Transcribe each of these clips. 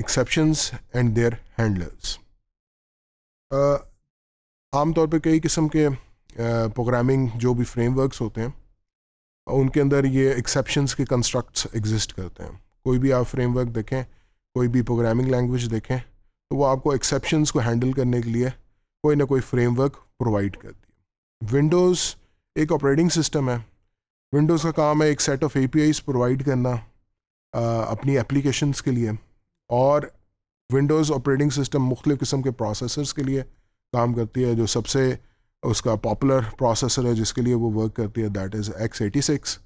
exceptions and there handlers आमतौर पर कई किस्म के प्रोग्रामिंग जो भी फ्रेमवर्क्स होते हैं उनके अंदर ये एक्सेप्शंस के कंस्ट्रक्ट्स एग्जिस्ट करते हैं कोई भी आप फ्रेमवर्क देखें कोई भी प्रोग्रामिंग लैंग्वेज देखें तो वो आपको एक्सेप्शंस को हैंडल करने के लिए कोई ना कोई फ्रेमवर्क प्रोवाइड करती है विंडोज़ एक ऑपरेटिंग सिस्टम है विंडोज़ का काम है एक सेट ऑफ ए प्रोवाइड करना आ, अपनी एप्लीकेशंस के लिए और विंडोज़ ऑपरेटिंग सिस्टम मुख्तु किस्म के प्रोसेसर्स के लिए काम करती है जो सबसे उसका पॉपुलर प्रोसेसर है जिसके लिए वो वर्क करती है that is x eighty six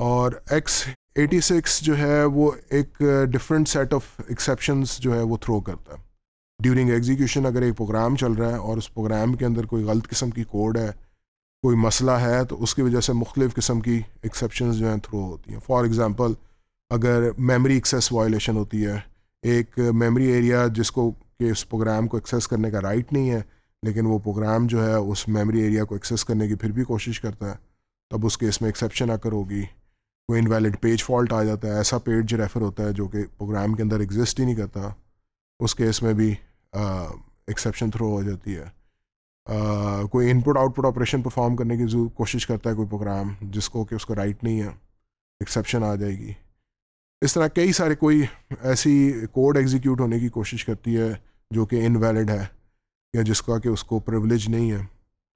और एक्स एटी सिक्स जो है वो एक डिफरेंट सेट ऑफ एक्सेप्शन जो है वो थ्रो करता है ड्यूरिंग एग्जीक्यूशन अगर एक प्रोग्राम चल रहा है और उस प्रोग्राम के अंदर कोई गलत किस्म की कोड है कोई मसला है तो उसकी वजह से मुख्तलिफ़ किस्म की एक्सेप्शन जो हैं थ्रो होती हैं फॉर एग्ज़ाम्पल अगर मेमोरी एक्सेस वायलेशन होती है एक मेमोरी एरिया जिसको कि उस प्रोग्राम को एक्सेस करने का राइट नहीं है लेकिन वो प्रोग्राम जो है उस मेमोरी एरिया को एक्सेस करने की फिर भी कोशिश करता है तब उस केस में एक्सेप्शन आकर होगी कोई इनवैलिड पेज फॉल्ट आ जाता है ऐसा पेज रेफर होता है जो कि प्रोग्राम के अंदर एग्जिस्ट ही नहीं करता उस केस में भी एक्सेप्शन थ्रो हो जाती है आ, कोई इनपुट आउटपुट ऑपरेशन परफॉर्म करने की कोशिश करता है कोई प्रोग्राम जिसको कि उसको राइट नहीं है एक्सेप्शन आ जाएगी इस तरह कई सारे कोई ऐसी कोड एग्जीक्यूट होने की कोशिश करती है जो कि इनवैलिड है या जिसका कि उसको प्रिवलेज नहीं है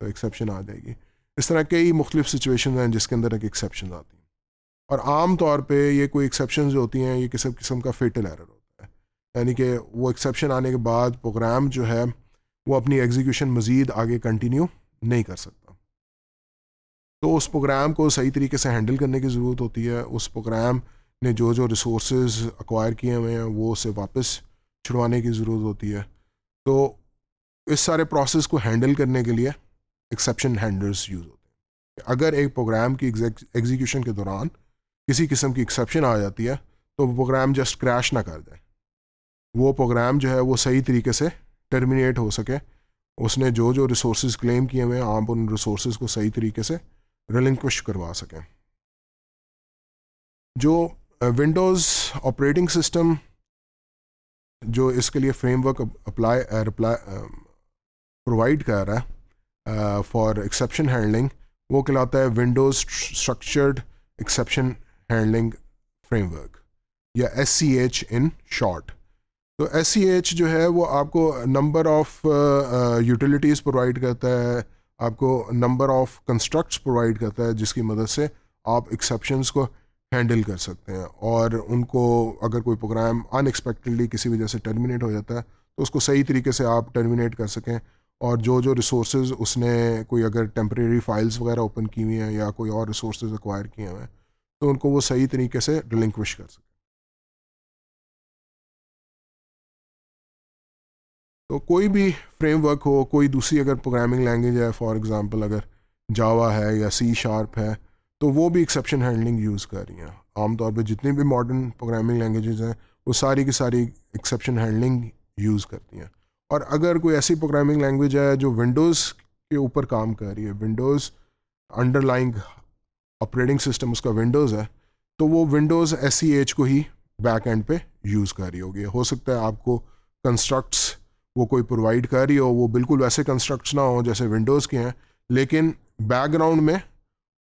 तो एक्सेप्शन आ जाएगी इस तरह कई मुख्तफ सिचुएशन हैं जिसके अंदर एक एक्सेप्शन आती हैं और आम तौर पर ये कोई एक्सेप्शन जो होती हैं ये किसी किस्म का फेटल एरर होता है यानी कि वो एक्सेप्शन आने के बाद प्रोग्राम जो है वो अपनी एग्जीक्यूशन मज़ीद आगे कंटिन्यू नहीं कर सकता तो उस प्रोग्राम को सही तरीके से हैंडल करने की ज़रूरत होती है उस प्रोग्राम ने जो जो रिसोर्स अक्वायर किए हुए हैं वो उसे वापस छुड़वाने की ज़रूरत होती है तो इस सारे प्रोसेस को हैंडल करने के लिए एक्सेप्शन हैंडलर्स यूज़ होते हैं अगर एक प्रोग्राम की एग्जीक्यूशन के दौरान किसी किस्म की एक्सेप्शन आ जाती है तो प्रोग्राम जस्ट क्रैश ना कर जाए वो प्रोग्राम जो है वो सही तरीके से टर्मिनेट हो सके उसने जो जो रिसोर्स क्लेम किए हुए हैं आप उन रिसोर्स को सही तरीके से रिलिंक्विश करवा सकें जो विंडोज़ ऑपरेटिंग सिस्टम जो इसके लिए फ्रेमवर्क अप्लाई रिप्लाई प्रोवाइड कर रहा है फॉर एक्सेप्शन हैंडलिंग वो कहलाता है Windows structured exception handling framework या S C H in short तो एस सी एच जो है वो आपको नंबर ऑफ यूटिलिटीज़ प्रोवाइड करता है आपको नंबर ऑफ कंस्ट्रक्ट्स प्रोवाइड करता है जिसकी मदद से आप एक्सेप्शंस को हैंडल कर सकते हैं और उनको अगर कोई प्रोग्राम अनएक्सपेक्टेडली किसी वजह से टर्मिनेट हो जाता है तो उसको सही तरीके से आप टर्मिनेट कर सकें और जो जो रिसोर्स उसने कोई अगर टेम्प्रेरी फाइल्स वगैरह ओपन की हुई हैं या कोई और रिसोर्स एक्वायर किए हुए हैं तो उनको वो सही तरीके से रिलिंक्विश कर सकें तो कोई भी फ्रेमवर्क हो कोई दूसरी अगर प्रोग्रामिंग लैंग्वेज है फॉर एग्ज़ाम्पल अगर जावा है या सी शार्प है तो वो भी एक्सेप्शन हैंडलिंग यूज़ कर रही हैं आमतौर पर जितनी भी मॉडर्न प्रोग्रामिंग लैंग्वेजेस हैं वो सारी की सारी एक्सेप्शन हैंडलिंग यूज़ करती हैं और अगर कोई ऐसी प्रोग्रामिंग लैंग्वेज है जो विंडोज़ के ऊपर काम कर रही है विंडोज़ अंडरलाइंग ऑपरेटिंग सिस्टम उसका विंडोज़ है तो वो विंडोज़ एस e को ही बैक एंड पे यूज़ कर रही होगी हो सकता है आपको कंस्ट्रक्ट्स वो कोई प्रोवाइड कर रही हो वो बिल्कुल वैसे कंस्ट्रक्ट्स ना हो जैसे विंडोज़ के हैं लेकिन बैकग्राउंड में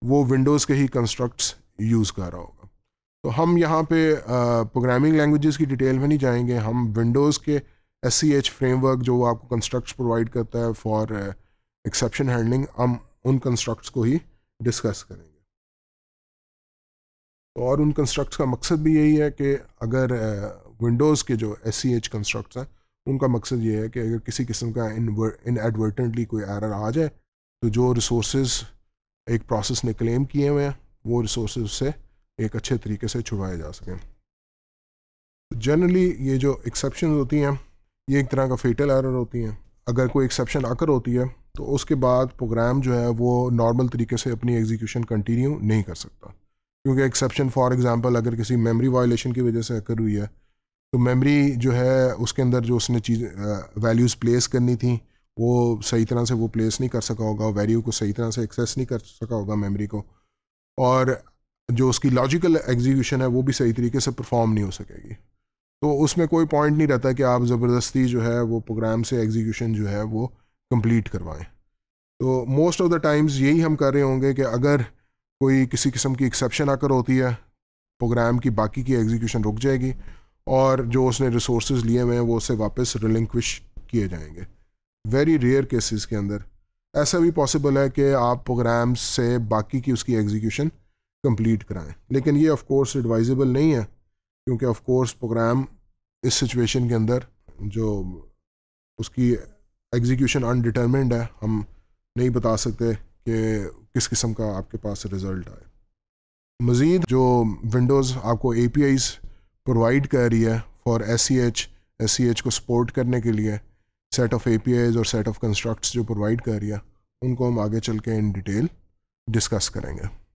वो विंडोज़ के ही कंस्ट्रक्ट्स यूज़ कर रहा होगा तो हम यहाँ पे प्रोग्रामिंग लैंग्वेजेस की डिटेल में नहीं जाएंगे हम विंडोज़ के एस फ्रेमवर्क जो आपको कंस्ट्रक्ट्स प्रोवाइड करता है फॉर एक्सेप्शन हैंडलिंग हम उन कंस्ट्रक्ट्स को ही डिस्कस करेंगे तो और उन कंस्ट्रक्ट्स का मकसद भी यही है कि अगर विंडोज़ के जो एस सी एच कंस्ट्रक्ट्स हैं उनका मकसद ये है कि अगर किसी किस्म का इन एडवर्टेंटली कोई एरर आ जाए तो जो रिसोर्स एक प्रोसेस ने क्लेम किए हुए हैं वो रिसोर्स से एक अच्छे तरीके से छुड़वाए जा सकें जनरली ये जो एक्सेप्शन होती हैं ये एक तरह का फेटल एरर होती हैं अगर कोई एक्सेप्शन आकर होती है तो उसके बाद प्रोग्राम जो है वो नॉर्मल तरीके से अपनी एग्जीक्यूशन कंटिन्यू नहीं कर सकता क्योंकि एक्सेप्शन फॉर एग्जांपल अगर किसी मेमोरी वायलेशन की वजह से आकर हुई है तो मेमोरी जो है उसके अंदर जो उसने चीज़ वैल्यूज़ प्लेस करनी थी वो सही तरह से वो प्लेस नहीं कर सका होगा वैल्यू को सही तरह से एक्सेस नहीं कर सका होगा मेमोरी को और जो उसकी लॉजिकल एग्जीक्यूशन है वो भी सही तरीके से परफॉर्म नहीं हो सकेगी तो उसमें कोई पॉइंट नहीं रहता कि आप ज़बरदस्ती जो है वो प्रोग्राम से एग्जीक्यूशन जो है वो कंप्लीट करवाएं तो मोस्ट ऑफ द टाइम्स यही हम कर रहे होंगे कि अगर कोई किसी किस्म की एक्सेप्शन आकर होती है प्रोग्राम की बाकी की एग्जीक्यूशन रुक जाएगी और जो उसने रिसोर्स लिए हुए हैं वो उसे वापस रिलिंक्विश किए जाएंगे वेरी रेयर केसेस के अंदर ऐसा भी पॉसिबल है कि आप प्रोग्राम से बाकी की उसकी एग्जीक्यूशन कंप्लीट कराएं लेकिन ये ऑफ कोर्स एडवाइजेबल नहीं है क्योंकि ऑफ कोर्स प्रोग्राम इस सिचुएशन के अंदर जो उसकी एग्जीक्यूशन अनडिटर्मेंड है हम नहीं बता सकते कि किस किस्म का आपके पास रिज़ल्ट आए मज़ीद जो विंडोज़ आपको ए पी आईज प्रोवाइड कर रही है for S C H S C H को सपोर्ट करने के लिए सेट ऑफ एपीआईज और सेट ऑफ कंस्ट्रक्ट्स जो प्रोवाइड कर रही है उनको हम आगे चल के इन डिटेल डिस्कस करेंगे